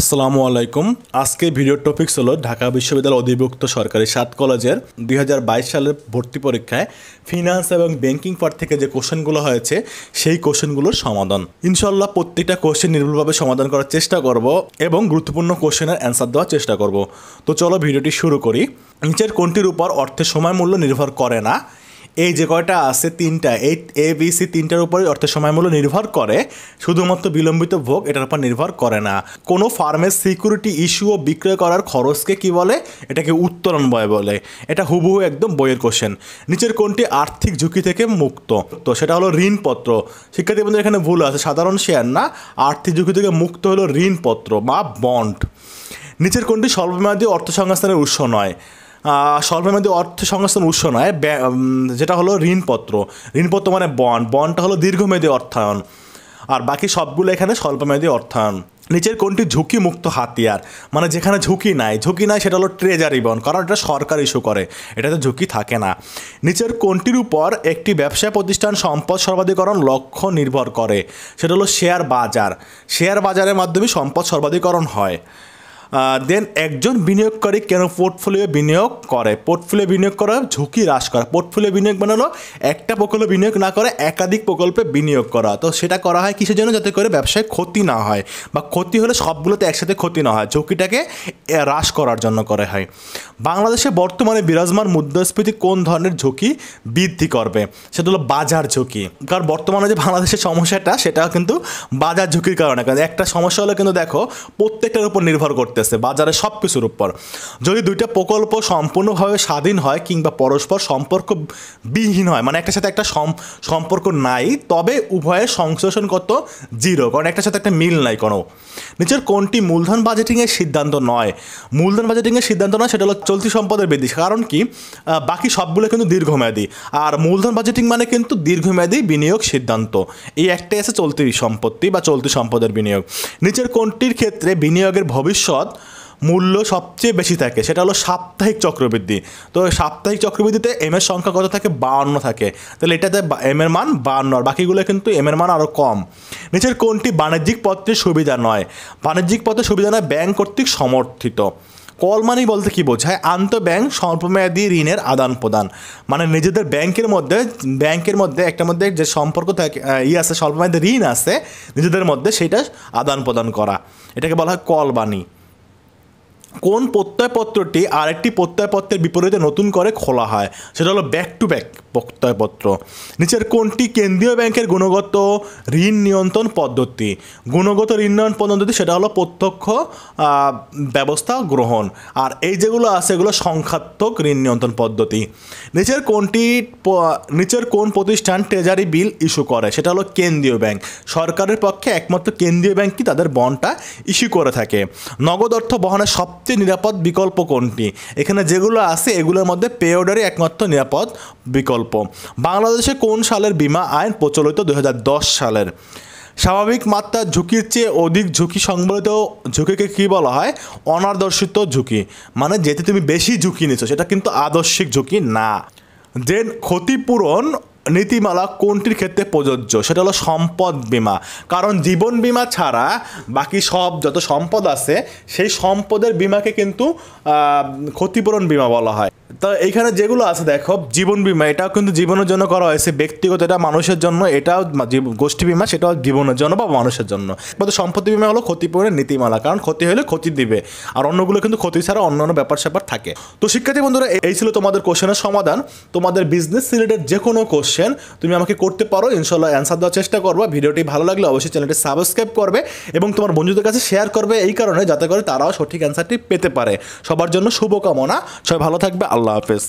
আসসালামু আলাইকুম আজকে ভিডিওর টপিক হলো ঢাকা বিশ্ববিদ্যালয় অধিভুক্ত সরকারি সাত কলেজের দুই সালের ভর্তি পরীক্ষায় ফিনান্স এবং ব্যাংকিং পার্ট থেকে যে কোশ্চেনগুলো হয়েছে সেই কোশ্চেনগুলোর সমাধান ইনশাল্লাহ প্রত্যেকটা কোশ্চেন নির্ভুলভাবে সমাধান করার চেষ্টা করব এবং গুরুত্বপূর্ণ কোশ্চেনের অ্যান্সার দেওয়ার চেষ্টা করব তো চলো ভিডিওটি শুরু করি নিচের কোনটির উপর অর্থের সময় মূল্য নির্ভর করে না এই যে কয়টা আছে তিনটা এই এ বি সি তিনটার উপরে অর্থের সময়মূল্য নির্ভর করে শুধুমাত্র বিলম্বিত ভোগ এটার উপর নির্ভর করে না কোনো ফার্মের সিকিউরিটি ইস্যু ও বিক্রয় করার খরচকে কি বলে এটাকে উত্তরণ বয় বলে এটা হুবহু একদম বইয়ের কোশ্চেন নিচের কোনটি আর্থিক ঝুঁকি থেকে মুক্ত তো সেটা হলো ঋণপত্র শিক্ষার্থী বন্ধু এখানে ভুল আছে সাধারণ শেয়ার না আর্থিক ঝুঁকি থেকে মুক্ত হলো ঋণপত্র বা বন্ড নিচের কোনটি স্বল্পমেয়াদী অর্থ সংস্থানের উৎস নয় স্বল্পমেয়াদী অর্থ সংস্থান উৎস নয় যেটা হলো ঋণপত্র ঋণপত্র মানে বন বনটা হলো দীর্ঘমেয়াদী অর্থায়ন আর বাকি সবগুলো এখানে স্বল্পমেয়াদী অর্থায়ন নিচের কোনটি ঝুঁকি মুক্ত হাতিয়ার মানে যেখানে ঝুঁকি নাই ঝুঁকি নাই সেটা হলো ট্রেজারি বন কারণ এটা সরকার ইস্যু করে এটাতে ঝুঁকি থাকে না নিচের কোনটির উপর একটি ব্যবসা প্রতিষ্ঠান সম্পদ সর্বাধিকরণ লক্ষ্য নির্ভর করে সেটা হলো শেয়ার বাজার শেয়ার বাজারের মাধ্যমে সম্পদ সর্বাধিকরণ হয় দেন একজন বিনিয়োগকারী কেন পোর্টফোলিও বিনিয়োগ করে পোর্টফোলিও বিনিয়োগ করা ঝুঁকি হ্রাস করা পোর্টফোলিও বিনিয়োগ বানালো মানে একটা প্রকল্পে বিনিয়োগ না করে একাধিক প্রকল্পে বিনিয়োগ করা তো সেটা করা হয় কিসের জন্য যাতে করে ব্যবসায় ক্ষতি না হয় বা ক্ষতি হলে সবগুলোতে একসাথে ক্ষতি না হয় ঝুঁকিটাকে হ্রাস করার জন্য করে হয় বাংলাদেশে বর্তমানে বিরাজমান মুদ্রাস্ফীতি কোন ধরনের ঝুঁকি বৃদ্ধি করবে সেটা হলো বাজার ঝুঁকি কারণ বর্তমানে যে বাংলাদেশের সমস্যাটা সেটা কিন্তু বাজার ঝুঁকির কারণে কারণ একটা সমস্যা হলে কিন্তু দেখো প্রত্যেকটার উপর নির্ভর করতে করতেছে বাজারে সব কিছুর উপর যদি দুইটা প্রকল্প সম্পূর্ণভাবে স্বাধীন হয় কিংবা পরস্পর সম্পর্ক বিহীন হয় মানে একটা সাথে একটা সম্পর্ক নাই তবে উভয়ের সংশ্লেষণ কত জিরো কারণ একটার সাথে একটা মিল নাই কোনো নিচের কোনটি মূলধন বাজেটিংয়ের সিদ্ধান্ত নয় মূলধন বাজেটিংয়ের সিদ্ধান্ত নয় সেটা হলো চলতি সম্পদের বৃদ্ধি কারণ কি বাকি সবগুলো কিন্তু দীর্ঘমেয়াদী আর মূলধন বাজেটিং মানে কিন্তু দীর্ঘমেয়াদী বিনিয়োগ সিদ্ধান্ত এই একটাই আছে চলতি সম্পত্তি বা চলতি সম্পদের বিনিয়োগ নিচের কোনটির ক্ষেত্রে বিনিয়োগের ভবিষ্যৎ মূল্য সবচেয়ে বেশি থাকে সেটা হলো সাপ্তাহিক চক্রবৃদ্ধি তো সাপ্তাহিক চক্রবৃদ্ধিতে এম এর সংখ্যা কত থাকে বাহান্ন থাকে তাহলে এটাতে এম এর মান বাউন্ন আর বাকিগুলো কিন্তু এম এর মান আরও কম নিচের কোনটি বাণিজ্যিক পথে সুবিধা নয় বাণিজ্যিক পথে সুবিধা নয় ব্যাংক কর্তৃক সমর্থিত কল মানি বলতে কী বোঝায় আন্তঃব্যাংক স্বল্পমেয়াদী ঋণের আদান প্রদান মানে নিজেদের ব্যাংকের মধ্যে ব্যাংকের মধ্যে একটা মধ্যে যে সম্পর্ক থাকে ই আছে স্বল্পমেয়াদী ঋণ আছে নিজেদের মধ্যে সেটা আদান প্রদান করা এটাকে বলা হয় কল বাণী কোন প্রত্যয়পত্রটি আরেকটি প্রত্যয়পত্রের বিপরীতে নতুন করে খোলা হয় সেটা হলো ব্যাক টু ব্যাক প্রত্যয়পত্র নিচের কোনটি কেন্দ্রীয় ব্যাংকের গুণগত ঋণ নিয়ন্ত্রণ পদ্ধতি গুণগত ঋণ নিয়ন্ত্রণ পদ্ধতি সেটা হলো প্রত্যক্ষ ব্যবস্থা গ্রহণ আর এই যেগুলো আছে এগুলো সংখ্যাত্মক ঋণ নিয়ন্ত্রণ পদ্ধতি নিচের কোনটি নিচের কোন প্রতিষ্ঠান ট্রেজারি বিল ইস্যু করে সেটা হলো কেন্দ্রীয় ব্যাংক সরকারের পক্ষে একমাত্র কেন্দ্রীয় ব্যাংকই তাদের বন্ডটা ইস্যু করে থাকে নগদ অর্থ বহনের সব সবচেয়ে নিরাপদ বিকল্প কোনটি এখানে যেগুলো আছে এগুলোর মধ্যে পে অর্ডারই একমাত্র নিরাপদ বিকল্প বাংলাদেশে কোন সালের বিমা আইন প্রচলিত দু সালের স্বাভাবিক মাত্রার ঝুঁকির চেয়ে অধিক ঝুঁকি সংবলিত ঝুঁকিকে কী বলা হয় অনাদর্শিত ঝুঁকি মানে যেতে তুমি বেশি ঝুঁকি নিছো সেটা কিন্তু আদর্শিক ঝুঁকি না যে ক্ষতিপূরণ নীতিমালা কোনটির ক্ষেত্রে প্রযোজ্য সেটা হলো সম্পদ বিমা কারণ জীবন বিমা ছাড়া বাকি সব যত সম্পদ আছে সেই সম্পদের বিমাকে কিন্তু ক্ষতিপূরণ বিমা বলা হয় তা এখানে যেগুলো আছে দেখো জীবন বিমা এটাও কিন্তু জীবনের জন্য করা হয়েছে ব্যক্তিগত এটা মানুষের জন্য এটাও গোষ্ঠী বিমা সেটাও জীবনের জন্য বা মানুষের জন্য কিন্তু সম্পত্তি বিমা হলো ক্ষতিপূরণের নীতিমালা কারণ ক্ষতি হলে ক্ষতি দিবে আর অন্যগুলো কিন্তু ক্ষতি ছাড়া অন্য অন্য ব্যাপার স্যাপার থাকে তো শিক্ষার্থী বন্ধুরা এই ছিল তোমাদের কোশ্চেনের সমাধান তোমাদের বিজনেস রিলেটেড যে কোনো কোশ্চেন তুমি আমাকে করতে পারো ইনশাল্লাহ অ্যান্সার দেওয়ার চেষ্টা করবো ভিডিওটি ভালো লাগলে অবশ্যই চ্যানেলটি সাবস্ক্রাইব করবে এবং তোমার বন্ধুদের কাছে শেয়ার করবে এই কারণে যাতে করে তারাও সঠিক অ্যান্সারটি পেতে পারে সবার জন্য শুভকামনা সবাই ভালো থাকবে আল্লাহ হাফেজ